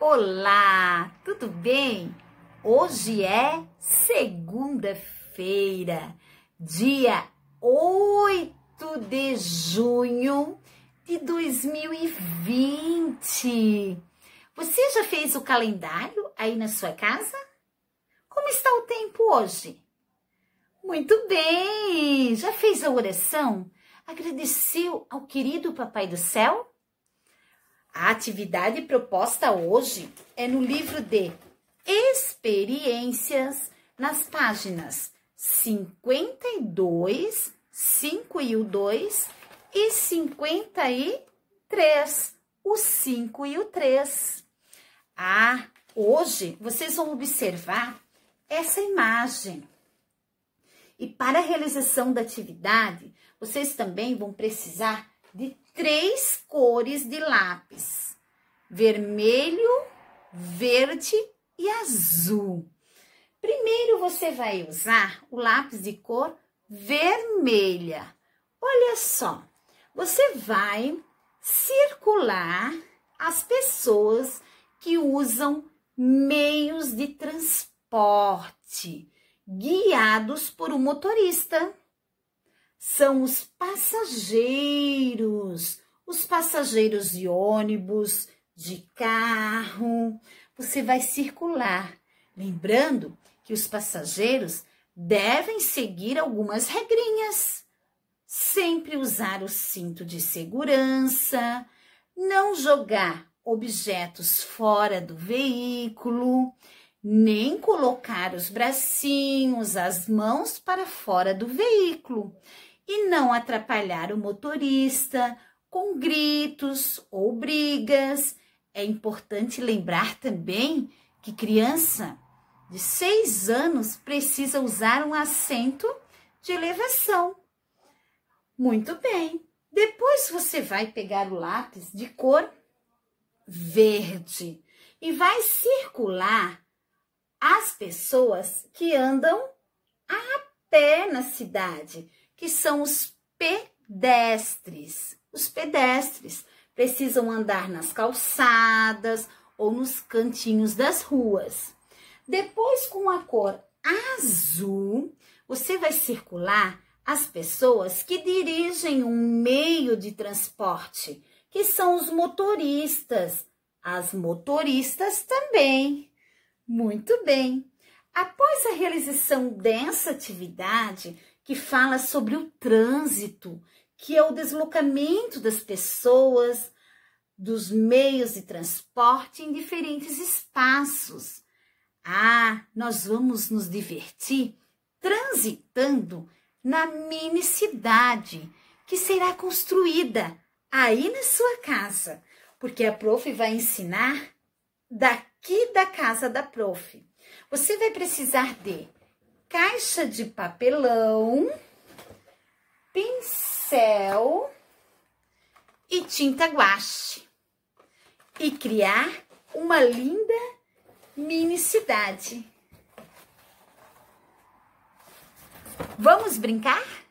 Olá, tudo bem? Hoje é segunda-feira, dia 8 de junho de 2020. Você já fez o calendário aí na sua casa? Como está o tempo hoje? Muito bem! Já fez a oração? Agradeceu ao querido Papai do Céu? A atividade proposta hoje é no livro de Experiências, nas páginas 52, 5 e o 2 e 53, o 5 e o 3. Ah, hoje vocês vão observar essa imagem. E para a realização da atividade, vocês também vão precisar de três cores de lápis: vermelho, verde e azul. Primeiro você vai usar o lápis de cor vermelha. Olha só, você vai circular as pessoas que usam meios de transporte guiados por um motorista são os passageiros, os passageiros de ônibus, de carro. Você vai circular, lembrando que os passageiros devem seguir algumas regrinhas. Sempre usar o cinto de segurança, não jogar objetos fora do veículo, nem colocar os bracinhos, as mãos para fora do veículo e não atrapalhar o motorista com gritos ou brigas. É importante lembrar também que criança de 6 anos precisa usar um assento de elevação. Muito bem. Depois você vai pegar o lápis de cor verde e vai circular as pessoas que andam a pé na cidade que são os pedestres. Os pedestres precisam andar nas calçadas ou nos cantinhos das ruas. Depois, com a cor azul, você vai circular as pessoas que dirigem um meio de transporte, que são os motoristas, as motoristas também. Muito bem. Após a realização dessa atividade, que fala sobre o trânsito, que é o deslocamento das pessoas, dos meios de transporte em diferentes espaços. Ah, nós vamos nos divertir transitando na mini cidade que será construída aí na sua casa, porque a prof vai ensinar daqui da casa da prof. Você vai precisar de caixa de papelão, pincel e tinta guache e criar uma linda mini cidade. Vamos brincar?